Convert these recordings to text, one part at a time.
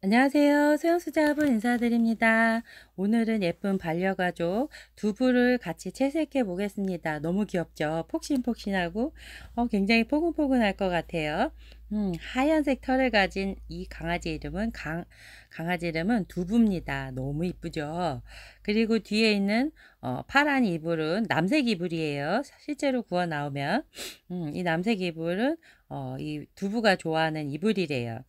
안녕하세요. 소영수자분 인사드립니다. 오늘은 예쁜 반려가족 두부를 같이 채색해 보겠습니다. 너무 귀엽죠? 폭신폭신하고 어, 굉장히 포근포근할 것 같아요. 음, 하얀색 털을 가진 이 강아지 이름은 강, 강아지 이름은 두부입니다. 너무 이쁘죠? 그리고 뒤에 있는 어, 파란 이불은 남색 이불이에요. 실제로 구워 나오면 음, 이 남색 이불은 어, 이 두부가 좋아하는 이불이래요.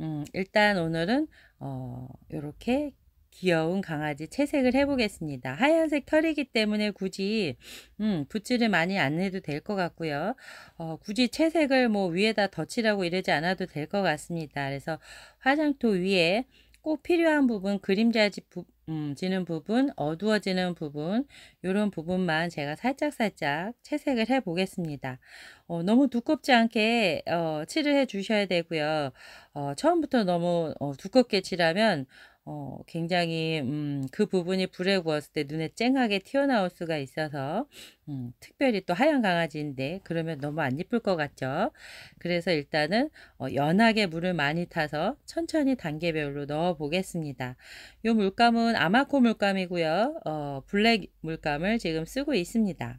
음, 일단 오늘은 어, 이렇게 귀여운 강아지 채색을 해보겠습니다. 하얀색 털이기 때문에 굳이 음, 붓질을 많이 안 해도 될 것 같고요. 어, 굳이 채색을 뭐 위에다 덧칠하고 이러지 않아도 될 것 같습니다. 그래서 화장토 위에 꼭 필요한 부분 그림자지 부, 음, 지는 부분, 어두워지는 부분 이런 부분만 제가 살짝살짝 채색을 해 보겠습니다. 어, 너무 두껍지 않게 어, 칠을 해 주셔야 되고요. 어, 처음부터 너무 어, 두껍게 칠하면 어, 굉장히 음, 그 부분이 불에 구웠을 때 눈에 쨍하게 튀어나올 수가 있어서 음, 특별히 또 하얀 강아지인데 그러면 너무 안이쁠것 같죠. 그래서 일단은 어, 연하게 물을 많이 타서 천천히 단계별로 넣어 보겠습니다. 요 물감은 아마코 물감이고요. 어, 블랙 물감을 지금 쓰고 있습니다.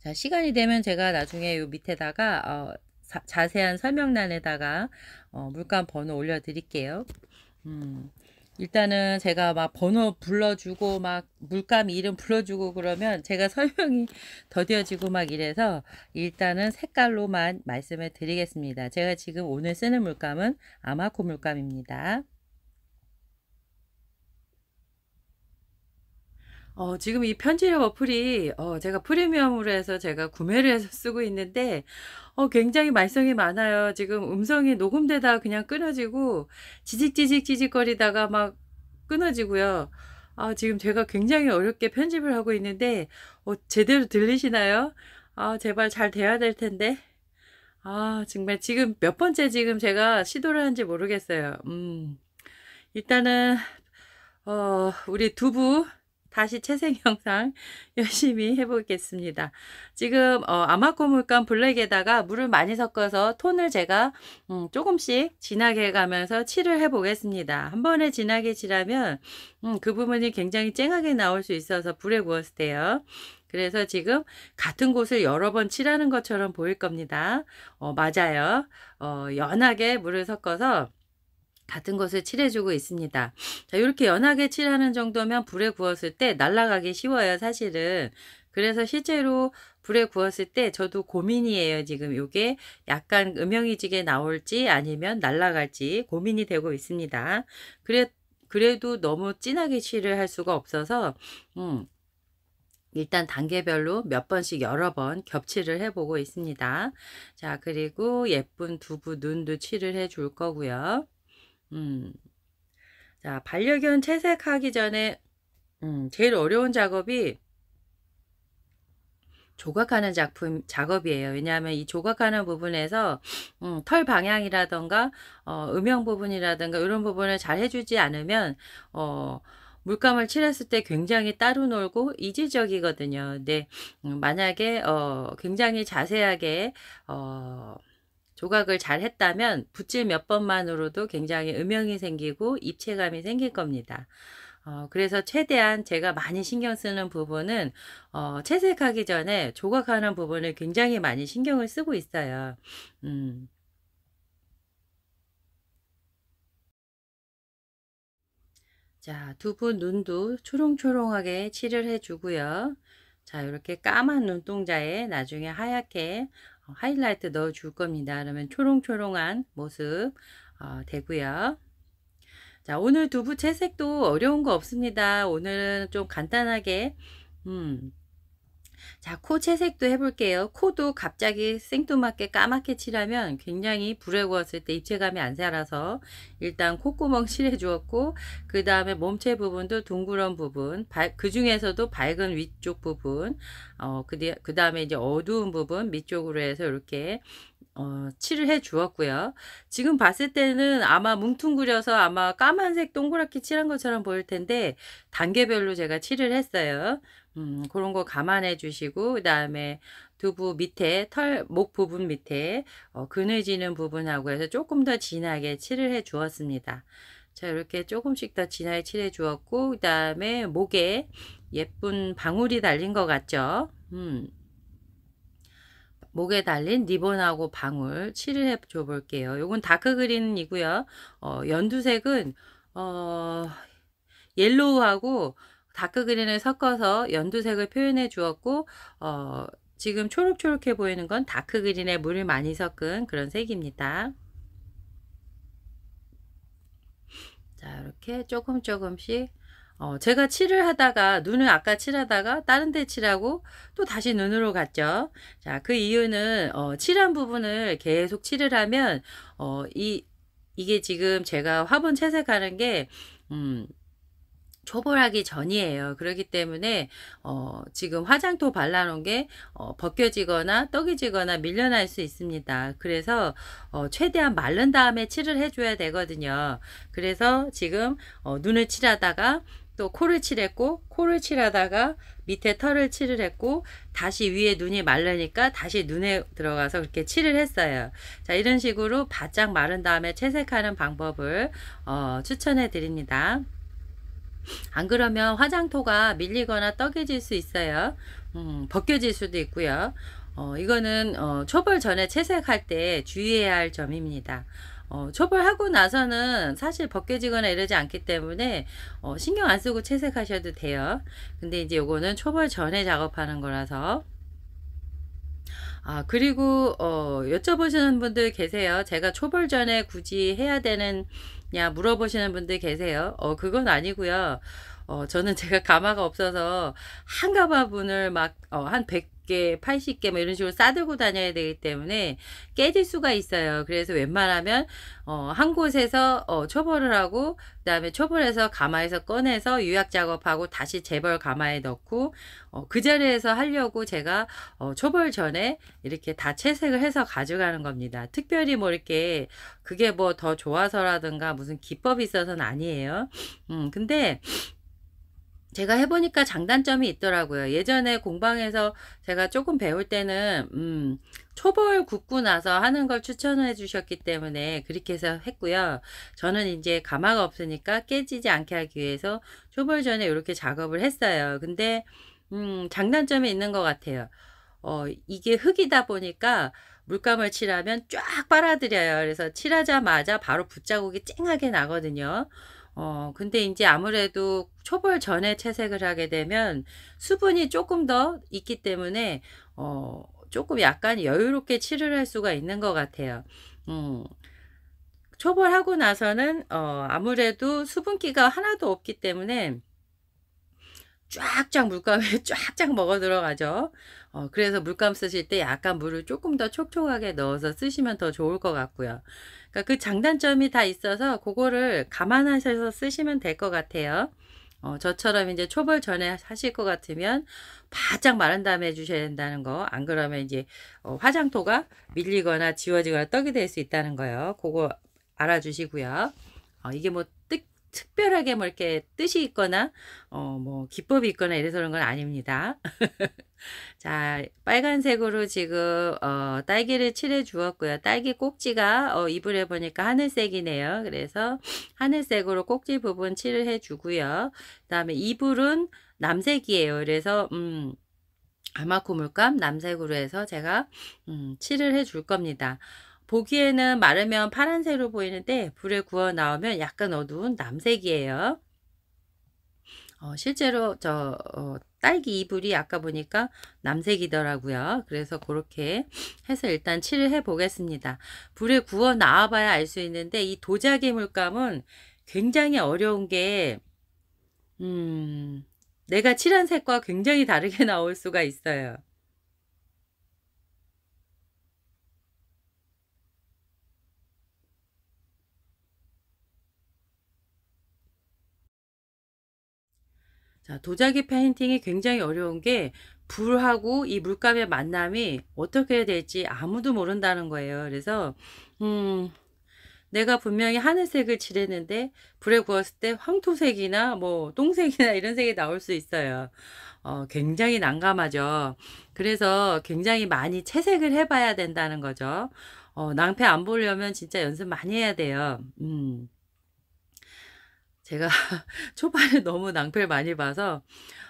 자, 시간이 되면 제가 나중에 요 밑에다가 어, 자세한 설명란에다가 어, 물감 번호 올려드릴게요. 음. 일단은 제가 막 번호 불러주고 막 물감 이름 불러주고 그러면 제가 설명이 더뎌지고 막 이래서 일단은 색깔로만 말씀을 드리겠습니다. 제가 지금 오늘 쓰는 물감은 아마코 물감입니다. 어, 지금 이 편지력 어플이 어, 제가 프리미엄으로 해서 제가 구매를 해서 쓰고 있는데 어, 굉장히 말썽이 많아요. 지금 음성이 녹음되다 그냥 끊어지고 지직지직지직거리다가 막 끊어지고요. 아, 지금 제가 굉장히 어렵게 편집을 하고 있는데 어, 제대로 들리시나요? 아, 제발 잘 돼야 될 텐데. 아, 정말 지금 몇 번째 지금 제가 시도를 하는지 모르겠어요. 음. 일단은 어, 우리 두부 다시 채색 영상 열심히 해보겠습니다. 지금 어, 아마코 물감 블랙에다가 물을 많이 섞어서 톤을 제가 음, 조금씩 진하게 가면서 칠을 해보겠습니다. 한 번에 진하게 칠하면 음, 그 부분이 굉장히 쨍하게 나올 수 있어서 불에 구웠을 때요. 그래서 지금 같은 곳을 여러 번 칠하는 것처럼 보일 겁니다. 어, 맞아요. 어, 연하게 물을 섞어서 같은 것을 칠해주고 있습니다. 자, 이렇게 연하게 칠하는 정도면 불에 구웠을 때 날아가기 쉬워요, 사실은. 그래서 실제로 불에 구웠을 때 저도 고민이에요. 지금 이게 약간 음영이지게 나올지 아니면 날아갈지 고민이 되고 있습니다. 그래, 그래도 너무 진하게 칠을 할 수가 없어서 음, 일단 단계별로 몇 번씩 여러 번 겹칠을 해보고 있습니다. 자 그리고 예쁜 두부 눈도 칠을 해줄 거고요. 음. 자, 반려견 채색하기 전에 음, 제일 어려운 작업이 조각하는 작품 작업이에요. 왜냐하면 이 조각하는 부분에서 음, 털 방향이라던가 어, 음영 부분이라든가 이런 부분을 잘 해주지 않으면 어, 물감을 칠했을 때 굉장히 따로 놀고 이질적이거든요. 근데 음, 만약에 어, 굉장히 자세하게 어, 조각을 잘 했다면 붓질 몇 번만으로도 굉장히 음영이 생기고 입체감이 생길 겁니다. 어, 그래서 최대한 제가 많이 신경 쓰는 부분은 어, 채색하기 전에 조각하는 부분을 굉장히 많이 신경을 쓰고 있어요. 음. 자, 두 분 눈도 초롱초롱하게 칠을 해주고요. 자, 이렇게 까만 눈동자에 나중에 하얗게 어, 하이라이트 넣어줄 겁니다. 그러면 초롱초롱한 모습 어, 되고요. 자 오늘 두부 채색도 어려운 거 없습니다. 오늘은 좀 간단하게 음, 자, 코 채색도 해볼게요. 코도 갑자기 생뚱맞게 까맣게 칠하면 굉장히 불에 구웠을 때 입체감이 안 살아서 일단 콧구멍 칠해주었고 그 다음에 몸체 부분도 둥그런 부분, 그 중에서도 밝은 위쪽 부분, 어, 그 다음에 이제 어두운 부분 밑쪽으로 해서 이렇게 어, 칠을 해 주었고요. 지금 봤을 때는 아마 뭉퉁그려서 아마 까만색 동그랗게 칠한 것처럼 보일 텐데 단계별로 제가 칠을 했어요. 음, 그런 거 감안해 주시고 그 다음에 두부 밑에 털 목 부분 밑에 어, 그늘지는 부분하고 해서 조금 더 진하게 칠을 해 주었습니다. 자 이렇게 조금씩 더 진하게 칠해 주었고 그 다음에 목에 예쁜 방울이 달린 것 같죠? 음. 목에 달린 리본하고 방울 칠을 해 줘 볼게요. 요건 다크 그린이고요. 어, 연두색은 어, 옐로우하고 다크그린을 섞어서 연두색을 표현해 주었고 어, 지금 초록초록해 보이는 건 다크그린에 물을 많이 섞은 그런 색입니다. 자 이렇게 조금 조금씩 어, 제가 칠을 하다가 눈을 아까 칠하다가 다른 데 칠하고 또 다시 눈으로 갔죠. 자, 그 이유는 어, 칠한 부분을 계속 칠을 하면 어, 이 이게 지금 제가 화분 채색하는 게 음, 초벌하기 전이에요. 그렇기 때문에 어, 지금 화장토 발라놓은 게 어, 벗겨지거나 떡이 지거나 밀려날 수 있습니다. 그래서 어, 최대한 마른 다음에 칠을 해줘야 되거든요. 그래서 지금 어, 눈을 칠하다가 또 코를 칠했고 코를 칠하다가 밑에 털을 칠을 했고 다시 위에 눈이 마르니까 다시 눈에 들어가서 그렇게 칠을 했어요. 자 이런 식으로 바짝 마른 다음에 채색하는 방법을 어, 추천해 드립니다. 안 그러면 화장토가 밀리거나 떡해질 수 있어요. 음, 벗겨질 수도 있고요. 어, 이거는 어, 초벌 전에 채색할 때 주의해야 할 점입니다. 어, 초벌하고 나서는 사실 벗겨지거나 이러지 않기 때문에 어, 신경 안 쓰고 채색하셔도 돼요. 근데 이제 요거는 초벌 전에 작업하는 거라서 아 그리고 어, 여쭤보시는 분들 계세요. 제가 초벌 전에 굳이 해야 되는 냐 물어보시는 분들 계세요. 어, 그건 아니고요. 어, 저는 제가 가마가 없어서 한 가마분을 막, 어, 한 100, 1 0개 80개 뭐 이런 식으로 싸들고 다녀야 되기 때문에 깨질 수가 있어요. 그래서 웬만하면 어, 한 곳에서 어, 초벌을 하고 그다음에 초벌해서 가마에서 꺼내서 유약 작업하고 다시 재벌 가마에 넣고 어, 그 자리에서 하려고 제가 어, 초벌 전에 이렇게 다 채색을 해서 가져가는 겁니다. 특별히 뭐 이렇게 그게 뭐 더 좋아서라든가 무슨 기법이 있어서는 아니에요. 음, 근데 제가 해보니까 장단점이 있더라고요. 예전에 공방에서 제가 조금 배울 때는 음, 초벌 굽고 나서 하는 걸 추천해 주셨기 때문에 그렇게 해서 했고요. 저는 이제 가마가 없으니까 깨지지 않게 하기 위해서 초벌 전에 이렇게 작업을 했어요. 근데 음, 장단점이 있는 것 같아요. 어, 이게 흙이다 보니까 물감을 칠하면 쫙 빨아들여요. 그래서 칠하자마자 바로 붓자국이 쨍하게 나거든요. 어, 근데 이제 아무래도 초벌 전에 채색을 하게 되면 수분이 조금 더 있기 때문에 어, 조금 약간 여유롭게 치료를 할 수가 있는 것 같아요. 음. 초벌하고 나서는 어, 아무래도 수분기가 하나도 없기 때문에 쫙쫙 물감에 쫙쫙 먹어 들어가죠. 어, 그래서 물감 쓰실 때 약간 물을 조금 더 촉촉하게 넣어서 쓰시면 더 좋을 것 같고요. 그러니까 그 장단점이 다 있어서 그거를 감안하셔서 쓰시면 될 것 같아요. 어, 저처럼 이제 초벌 전에 하실 것 같으면 바짝 마른 다음에 해주셔야 된다는 거. 안 그러면 이제 어, 화장토가 밀리거나 지워지거나 떡이 될 수 있다는 거요. 그거 알아주시고요. 어, 이게 뭐 특별하게 뭐 이렇게 뜻이 있거나 어뭐 기법이 있거나 이래서 그런 건 아닙니다. 자 빨간색으로 지금 어 딸기를 칠해 주었고요. 딸기 꼭지가 어 이불에 보니까 하늘색이네요. 그래서 하늘색으로 꼭지 부분 칠을 해 주고요. 그 다음에 이불은 남색이에요. 그래서 음 아마 고물감 남색으로 해서 제가 음, 칠을 해 줄 겁니다. 보기에는 마르면 파란색으로 보이는데 불에 구워 나오면 약간 어두운 남색이에요. 어, 실제로 저 어, 딸기 이불이 아까 보니까 남색이더라고요. 그래서 그렇게 해서 일단 칠을 해 보겠습니다. 불에 구워 나와봐야 알 수 있는데 이 도자기 물감은 굉장히 어려운 게 음, 내가 칠한 색과 굉장히 다르게 나올 수가 있어요. 자, 도자기 페인팅이 굉장히 어려운 게 불하고 이 물감의 만남이 어떻게 될지 아무도 모른다는 거예요. 그래서 음 내가 분명히 하늘색을 칠했는데 불에 구웠을 때 황토색이나 뭐 똥색이나 이런 색이 나올 수 있어요. 어, 굉장히 난감하죠. 그래서 굉장히 많이 채색을 해봐야 된다는 거죠. 어, 낭패 안 보려면 진짜 연습 많이 해야 돼요. 음. 제가 초반에 너무 낭패를 많이 봐서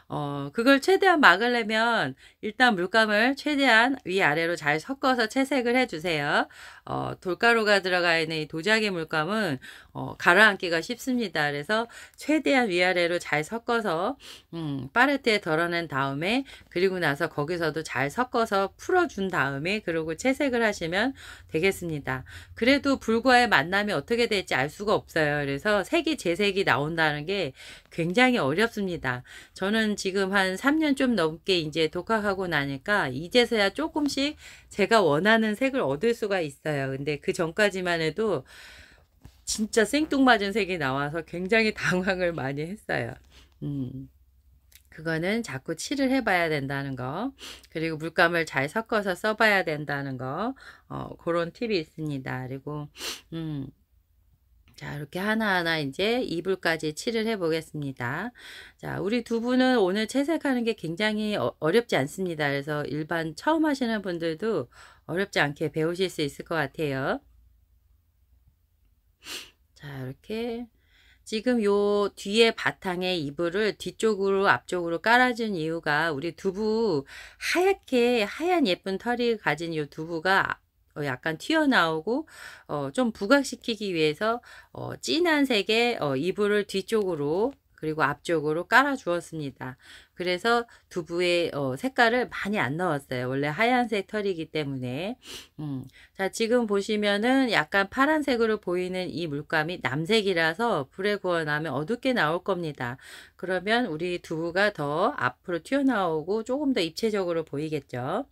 어, 그걸 최대한 막으려면 일단 물감을 최대한 위아래로 잘 섞어서 채색을 해주세요. 어, 돌가루가 들어가 있는 이 도자기 물감은 어, 가라앉기가 쉽습니다. 그래서 최대한 위아래로 잘 섞어서 음, 파레트에 덜어낸 다음에 그리고 나서 거기서도 잘 섞어서 풀어준 다음에 그리고 채색을 하시면 되겠습니다. 그래도 불과의 만남이 어떻게 될지 알 수가 없어요. 그래서 색이 재색이 나온다는 게 굉장히 어렵습니다. 저는 지금 한 3년 좀 넘게 이제 독학하고 나니까 이제서야 조금씩 제가 원하는 색을 얻을 수가 있어요. 근데 그 전까지만 해도 진짜 생뚱맞은 색이 나와서 굉장히 당황을 많이 했어요. 음. 그거는 자꾸 칠을 해봐야 된다는 거 그리고 물감을 잘 섞어서 써봐야 된다는 거 어, 그런 팁이 있습니다 그리고 음 자, 이렇게 하나하나 이제 이불까지 칠을 해 보겠습니다. 자, 우리 두부는 오늘 채색하는 게 굉장히 어, 어렵지 않습니다. 그래서 일반 처음 하시는 분들도 어렵지 않게 배우실 수 있을 것 같아요. 자, 이렇게 지금 요 뒤에 바탕에 이불을 뒤쪽으로 앞쪽으로 깔아준 이유가 우리 두부 하얗게 하얀 예쁜 털이 가진 요 두부가 어, 약간 튀어나오고 어, 좀 부각시키기 위해서 어, 진한 색의 이불을 뒤쪽으로 그리고 앞쪽으로 깔아 주었습니다. 그래서 두부의 어, 색깔을 많이 안 넣었어요. 원래 하얀색 털이기 때문에 음. 자 지금 보시면은 약간 파란색으로 보이는 이 물감이 남색이라서 불에 구워나면 어둡게 나올 겁니다. 그러면 우리 두부가 더 앞으로 튀어나오고 조금 더 입체적으로 보이겠죠.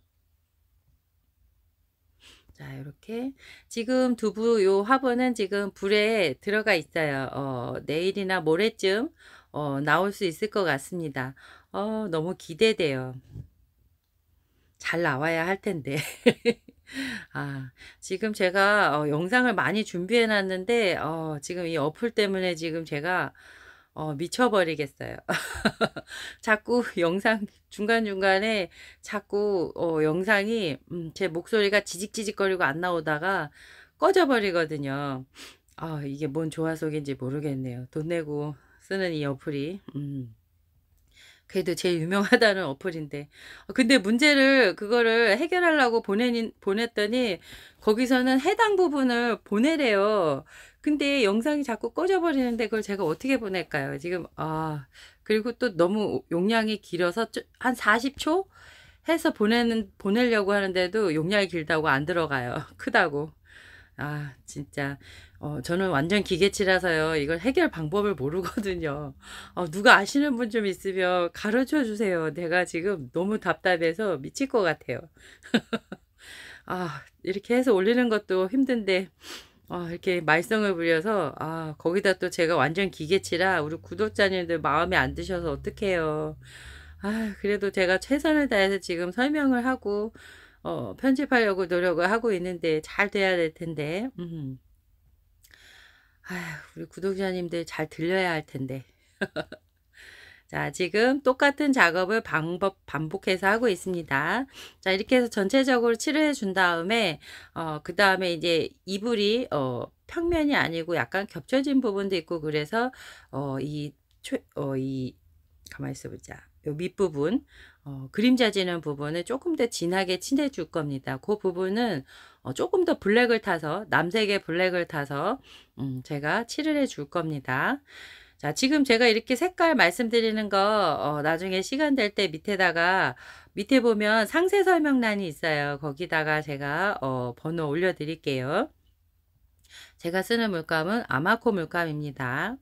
자 이렇게 지금 두부 요 화분은 지금 불에 들어가 있어요 어, 내일이나 모레쯤 어, 나올 수 있을 것 같습니다 어, 너무 기대돼요 잘 나와야 할 텐데 아 지금 제가 어, 영상을 많이 준비해 놨는데 어, 지금 이 어플 때문에 지금 제가 어, 미쳐버리겠어요. 자꾸 영상 중간중간에 자꾸 어, 영상이 음, 제 목소리가 지직지직거리고 안 나오다가 꺼져버리거든요. 아, 이게 뭔 조화속인지 모르겠네요. 돈 내고 쓰는 이 어플이. 음. 그래도 제일 유명하다는 어플인데. 아, 근데 문제를, 그거를 해결하려고 보내, 보냈더니, 거기서는 해당 부분을 보내래요. 근데 영상이 자꾸 꺼져버리는데 그걸 제가 어떻게 보낼까요? 지금 아 그리고 또 너무 용량이 길어서 한 40초 해서 보내는 보내려고 하는데도 용량이 길다고 안 들어가요. 크다고. 아 진짜 어, 저는 완전 기계치라서요 이걸 해결 방법을 모르거든요 어, 누가 아시는 분 좀 있으면 가르쳐 주세요 내가 지금 너무 답답해서 미칠 것 같아요 아 이렇게 해서 올리는 것도 힘든데 아, 이렇게 말썽을 부려서 아 거기다 또 제가 완전 기계치라 우리 구독자님들 마음에 안 드셔서 어떡해요. 아 그래도 제가 최선을 다해서 지금 설명을 하고 어, 편집하려고 노력을 하고 있는데 잘 돼야 될 텐데. 음. 아 우리 구독자님들 잘 들려야 할 텐데. 자, 지금 똑같은 작업을 방법 반복해서 하고 있습니다. 자, 이렇게 해서 전체적으로 칠을 해준 다음에 어, 그 다음에 이제 이불이 어, 평면이 아니고 약간 겹쳐진 부분도 있고 그래서 어, 이, 초, 어, 이가만 있어 보자. 요 밑부분 어, 그림자 지는 부분을 조금 더 진하게 칠해 줄 겁니다. 그 부분은 어, 조금 더 블랙을 타서 남색의 블랙을 타서 음, 제가 칠을 해 줄 겁니다. 자, 지금 제가 이렇게 색깔 말씀드리는 거 어, 나중에 시간 될 때 밑에다가 밑에 보면 상세 설명란이 있어요. 거기다가 제가 어, 번호 올려드릴게요. 제가 쓰는 물감은 아마코 물감입니다.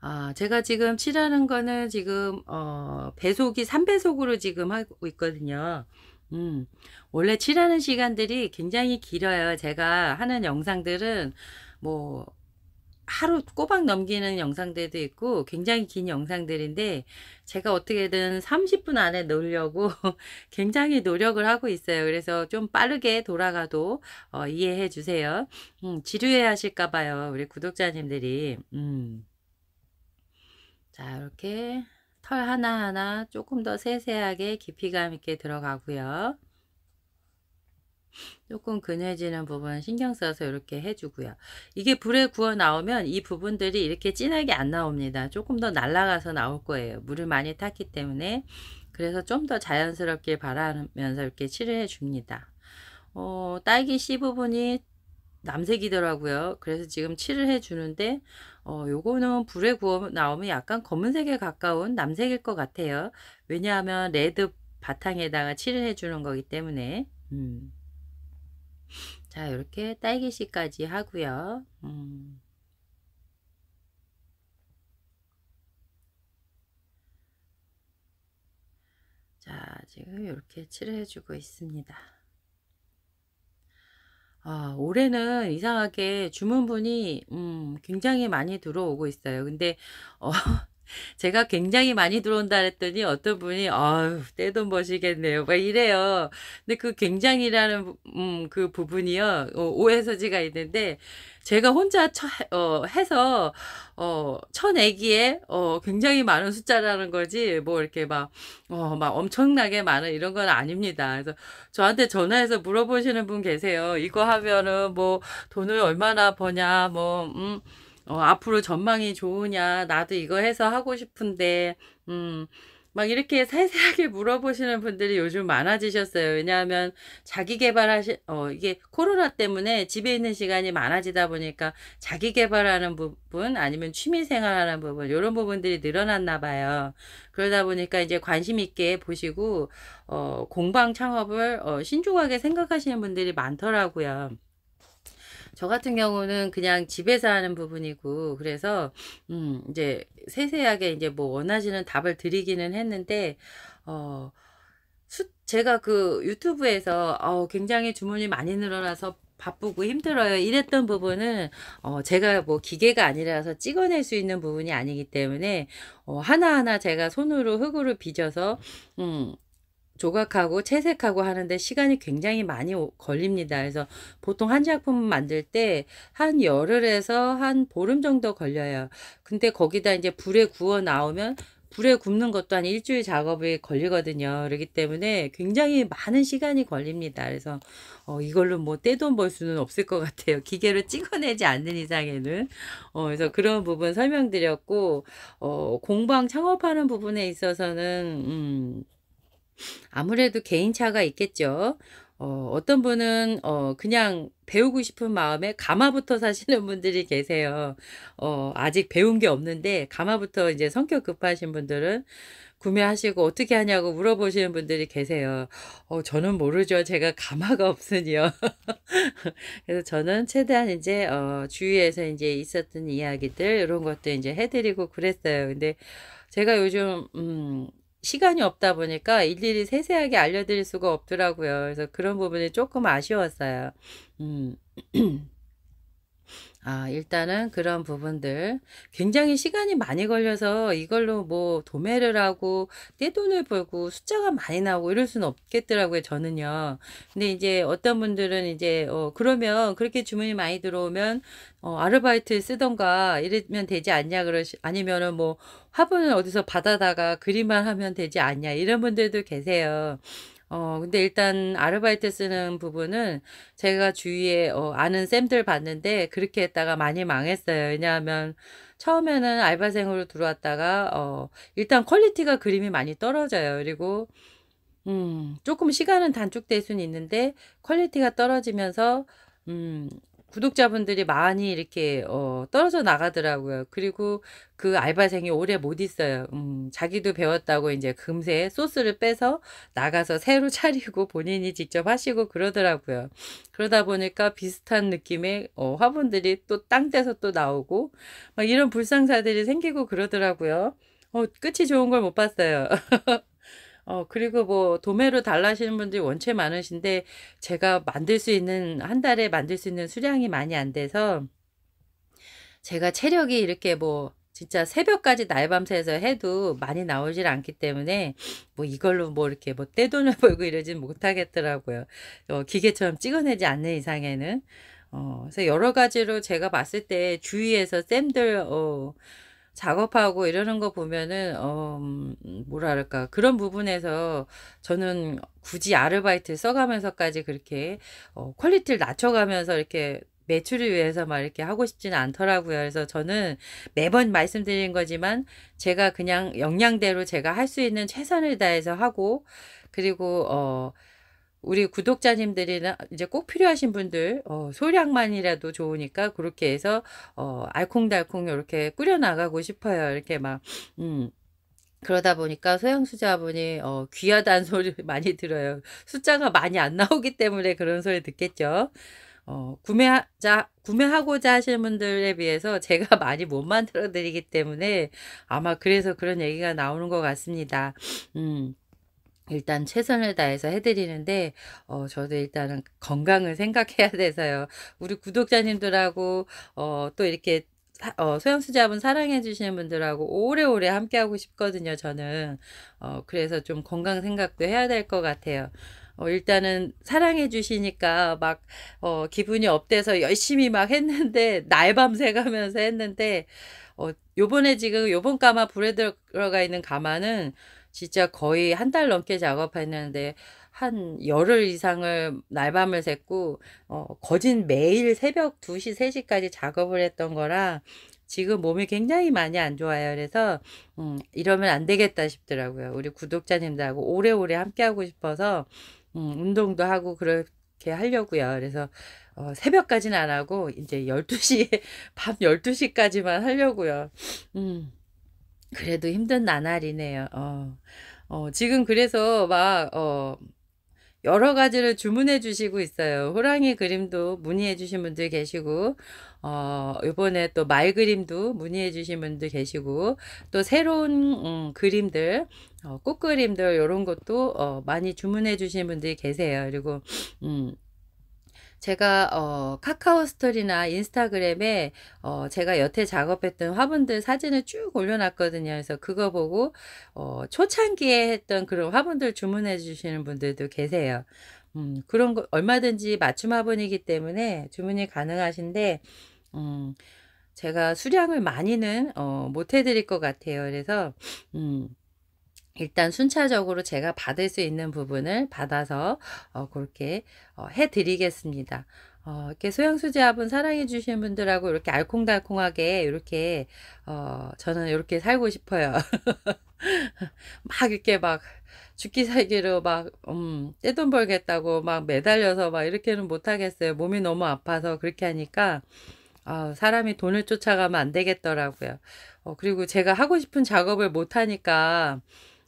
아, 제가 지금 칠하는 거는 지금 어, 배속이 3배속으로 지금 하고 있거든요. 음, 원래 칠하는 시간들이 굉장히 길어요. 제가 하는 영상들은 뭐 하루 꼬박 넘기는 영상들도 있고 굉장히 긴 영상들인데 제가 어떻게든 30분 안에 넣으려고 굉장히 노력을 하고 있어요. 그래서 좀 빠르게 돌아가도 어, 이해해 주세요. 음, 지루해 하실까 봐요. 우리 구독자님들이. 음. 자 이렇게 털 하나하나 조금 더 세세하게 깊이감 있게 들어가고요. 조금 근해지는 부분 신경 써서 이렇게 해주고요. 이게 불에 구워 나오면 이 부분들이 이렇게 진하게 안 나옵니다. 조금 더 날아가서 나올 거예요. 물을 많이 탔기 때문에 그래서 좀 더 자연스럽게 바라면서 이렇게 칠해 을 줍니다. 어, 딸기 씨 부분이 남색이더라고요. 그래서 지금 칠을 해주는데 어, 요거는 불에 구워 나오면 약간 검은색에 가까운 남색일 것 같아요. 왜냐하면 레드 바탕에다가 칠을 해주는 거기 때문에 음. 자 이렇게 딸기씨까지 하고요. 음. 자 지금 이렇게 칠해주고 있습니다. 아, 올해는 이상하게 주문분이 음, 굉장히 많이 들어오고 있어요. 근데 어, 제가 굉장히 많이 들어온다 그랬더니 어떤 분이 아유 떼돈 버시겠네요 막 이래요 근데 그 굉장히라는 음, 그 부분이요 어, 오해 소지가 있는데 제가 혼자 처, 어, 해서 어, 천애기에 어, 굉장히 많은 숫자라는 거지 뭐 이렇게 막, 어, 막 엄청나게 많은 이런 건 아닙니다. 그래서 저한테 전화해서 물어보시는 분 계세요. 이거 하면은 뭐 돈을 얼마나 버냐 뭐 음. 어, 앞으로 전망이 좋으냐, 나도 이거 해서 하고 싶은데, 음, 막 이렇게 세세하게 물어보시는 분들이 요즘 많아지셨어요. 왜냐하면 자기 개발하시, 어, 이게 코로나 때문에 집에 있는 시간이 많아지다 보니까 자기 개발하는 부분 아니면 취미 생활하는 부분, 이런 부분들이 늘어났나 봐요. 그러다 보니까 이제 관심 있게 보시고, 어, 공방 창업을, 어, 신중하게 생각하시는 분들이 많더라고요. 저 같은 경우는 그냥 집에서 하는 부분이고 그래서 음 이제 세세하게 이제 뭐 원하시는 답을 드리기는 했는데 어 제가 그 유튜브에서 어 굉장히 주문이 많이 늘어나서 바쁘고 힘들어요 이랬던 부분은 어 제가 뭐 기계가 아니라서 찍어낼 수 있는 부분이 아니기 때문에 어 하나하나 제가 손으로 흙으로 빚어서 음 조각하고 채색하고 하는데 시간이 굉장히 많이 걸립니다. 그래서 보통 한 작품 만들 때 한 열흘에서 한 보름 정도 걸려요. 근데 거기다 이제 불에 구워 나오면 불에 굽는 것도 한 일주일 작업이 걸리거든요. 그렇기 때문에 굉장히 많은 시간이 걸립니다. 그래서 어, 이걸로 뭐 떼돈 벌 수는 없을 것 같아요. 기계로 찍어내지 않는 이상에는. 어, 그래서 그런 부분 설명드렸고 어, 공방 창업하는 부분에 있어서는 음, 아무래도 개인차가 있겠죠. 어, 어떤 분은 어, 그냥 배우고 싶은 마음에 가마부터 사시는 분들이 계세요. 어, 아직 배운 게 없는데 가마부터 이제 성격 급하신 분들은 구매하시고 어떻게 하냐고 물어보시는 분들이 계세요. 어, 저는 모르죠. 제가 가마가 없으니요. 그래서 저는 최대한 이제 어, 주위에서 이제 있었던 이야기들 이런 것도 이제 해드리고 그랬어요. 근데 제가 요즘 음, 시간이 없다 보니까 일일이 세세하게 알려드릴 수가 없더라고요. 그래서 그런 부분이 조금 아쉬웠어요. 음. 아, 일단은 그런 부분들 굉장히 시간이 많이 걸려서 이걸로 뭐 도매를 하고 떼돈을 벌고 숫자가 많이 나오고 이럴 수는 없겠더라고요 저는요 근데 이제 어떤 분들은 이제 어 그러면 그렇게 주문이 많이 들어오면 어 아르바이트 를 쓰던가 이러면 되지 않냐 그러시 아니면은 뭐 화분을 어디서 받아다가 그림만 하면 되지 않냐 이런 분들도 계세요 어, 근데 일단 아르바이트 쓰는 부분은 제가 주위에 어, 아는 쌤들 봤는데 그렇게 했다가 많이 망했어요. 왜냐하면 처음에는 알바생으로 들어왔다가 어, 일단 퀄리티가 그림이 많이 떨어져요. 그리고 음, 조금 시간은 단축될 수는 있는데 퀄리티가 떨어지면서 음, 구독자분들이 많이 이렇게 어, 떨어져 나가더라고요. 그리고 그 알바생이 오래 못 있어요. 음, 자기도 배웠다고 이제 금세 소스를 빼서 나가서 새로 차리고 본인이 직접 하시고 그러더라고요. 그러다 보니까 비슷한 느낌의 어, 화분들이 또땅대서또 나오고 막 이런 불상사들이 생기고 그러더라고요. 어, 끝이 좋은 걸 못 봤어요. 어, 그리고 뭐 도매로 달라시는 분들이 원체 많으신데 제가 만들 수 있는 한 달에 만들 수 있는 수량이 많이 안 돼서 제가 체력이 이렇게 뭐 진짜 새벽까지 날밤새서 해도 많이 나오질 않기 때문에 뭐 이걸로 뭐 이렇게 뭐 떼돈을 벌고 이러진 못하겠더라고요. 어, 기계처럼 찍어내지 않는 이상에는. 어, 그래서 여러 가지로 제가 봤을 때 주위에서 쌤들, 어, 작업하고 이러는 거 보면은 어 음, 음, 뭐랄까 그런 부분에서 저는 굳이 아르바이트 써가면서까지 그렇게 어, 퀄리티를 낮춰가면서 이렇게 매출을 위해서 막 이렇게 하고 싶지는 않더라고요. 그래서 저는 매번 말씀드린 거지만 제가 그냥 역량대로 제가 할 수 있는 최선을 다해서 하고 그리고 어 우리 구독자님들이나 이제 꼭 필요하신 분들 어, 소량만이라도 좋으니까 그렇게 해서 어, 알콩달콩 이렇게 꾸려나가고 싶어요. 이렇게 막 음. 그러다 보니까 서양수 자분이 어, 귀하다는 소리 많이 들어요. 숫자가 많이 안 나오기 때문에 그런 소리 듣겠죠. 어, 구매하자, 구매하고자 하시는 분들에 비해서 제가 많이 못 만들어 드리기 때문에 아마 그래서 그런 얘기가 나오는 것 같습니다. 음. 일단 최선을 다해서 해드리는데 어, 저도 일단은 건강을 생각해야 돼서요. 우리 구독자님들하고 어, 또 이렇게 어, 소형수자분 사랑해주시는 분들하고 오래오래 함께하고 싶거든요. 저는 어, 그래서 좀 건강 생각도 해야 될 것 같아요. 어, 일단은 사랑해 주시니까 막 어, 기분이 업돼서 열심히 막 했는데 날밤새 가면서 했는데 어, 요번에 지금 요번 가마 불에 들어가 있는 가마는 진짜 거의 한 달 넘게 작업했는데 한 열흘 이상을 날밤을 샜고 어, 거진 매일 새벽 2시, 3시까지 작업을 했던 거라 지금 몸이 굉장히 많이 안 좋아요. 그래서 음, 이러면 안 되겠다 싶더라고요. 우리 구독자님들하고 오래오래 함께하고 싶어서 음, 운동도 하고 그렇게 하려고요. 그래서 어, 새벽까지는 안 하고 이제 1 2시밤 12시까지만 하려고요. 음. 그래도 힘든 나날이네요. 어, 어 지금 그래서 막, 어, 여러 가지를 주문해 주시고 있어요. 호랑이 그림도 문의해 주신 분들 계시고, 어, 요번에 또 말 그림도 문의해 주신 분들 계시고, 또 새로운, 음, 그림들, 어, 꽃 그림들, 요런 것도, 어, 많이 주문해 주신 분들이 계세요. 그리고, 음, 제가 어, 카카오 스토리나 인스타그램에 어, 제가 여태 작업했던 화분들 사진을 쭉 올려놨거든요. 그래서 그거 보고 어, 초창기에 했던 그런 화분들 주문해 주시는 분들도 계세요. 음, 그런 거 얼마든지 맞춤 화분이기 때문에 주문이 가능하신데 음, 제가 수량을 많이는 어, 못 해드릴 것 같아요. 그래서 음, 일단 순차적으로 제가 받을 수 있는 부분을 받아서 어, 그렇게 어, 해드리겠습니다. 어, 이렇게 소양수제합은 사랑해주시는 분들하고 이렇게 알콩달콩하게 이렇게 어, 저는 이렇게 살고 싶어요. 막 이렇게 막 죽기 살기로 막, 음, 떼돈 벌겠다고 막 매달려서 막 이렇게는 못하겠어요. 몸이 너무 아파서 그렇게 하니까, 어, 사람이 돈을 쫓아가면 안 되겠더라고요. 어, 그리고 제가 하고 싶은 작업을 못하니까,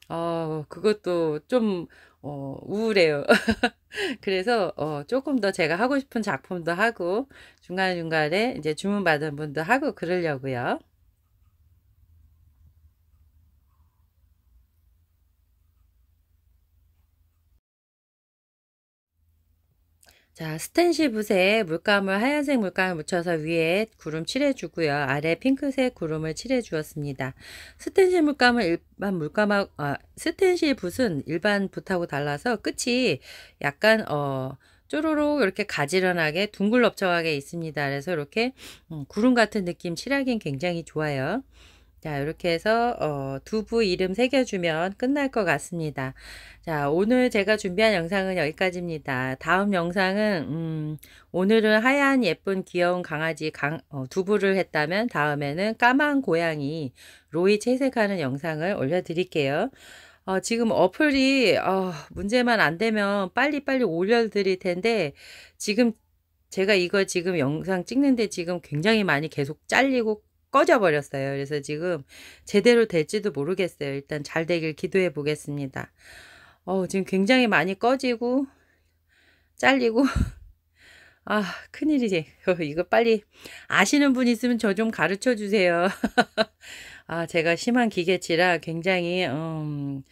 어, 그것도 좀 어, 우울해요. 그래서 어, 조금 더 제가 하고 싶은 작품도 하고 중간중간에 이제 주문받은 분도 하고 그러려고요. 자, 스텐실 붓에 물감을 하얀색 물감을 묻혀서 위에 구름 칠해주고요. 아래 핑크색 구름을 칠해주었습니다. 스텐실 물감은 일반 물감하고 아, 스텐실 붓은 일반 붓하고 달라서 끝이 약간 어 쪼로록 이렇게 가지런하게 둥글럽적하게 있습니다. 그래서 이렇게 음, 구름 같은 느낌 칠하기엔 굉장히 좋아요. 자 이렇게 해서 어, 두부 이름 새겨주면 끝날 것 같습니다. 자 오늘 제가 준비한 영상은 여기까지입니다. 다음 영상은 음, 오늘은 하얀 예쁜 귀여운 강아지 강, 어, 두부를 했다면 다음에는 까만 고양이 로이 채색하는 영상을 올려드릴게요. 어, 지금 어플이 어, 문제만 안 되면 빨리빨리 올려드릴 텐데 지금 제가 이거 지금 영상 찍는데 지금 굉장히 많이 계속 잘리고 꺼져버렸어요. 그래서 지금 제대로 될지도 모르겠어요. 일단 잘 되길 기도해 보겠습니다. 어, 지금 굉장히 많이 꺼지고 잘리고 아 큰일이지. 어, 이거 빨리 아시는 분 있으면 저 좀 가르쳐 주세요. 아 제가 심한 기계치라 굉장히 음,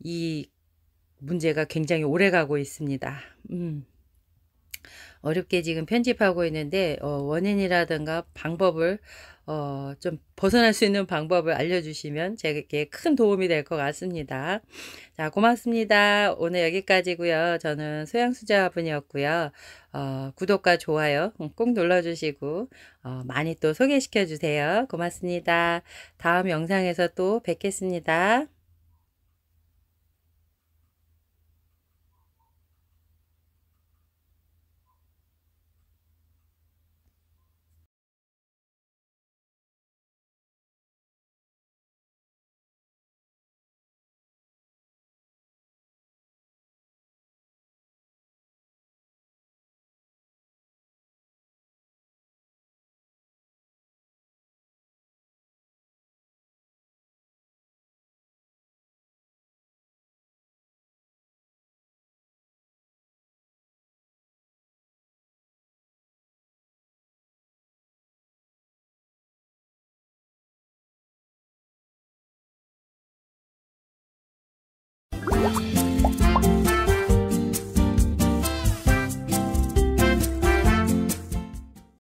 이 문제가 굉장히 오래 가고 있습니다. 음. 어렵게 지금 편집하고 있는데 어, 원인이라든가 방법을 어, 좀 벗어날 수 있는 방법을 알려주시면 제게 큰 도움이 될 것 같습니다. 자, 고맙습니다. 오늘 여기까지고요. 저는 소양수자분이었고요. 어, 구독과 좋아요 꼭 눌러주시고 어, 많이 또 소개시켜주세요. 고맙습니다. 다음 영상에서 또 뵙겠습니다.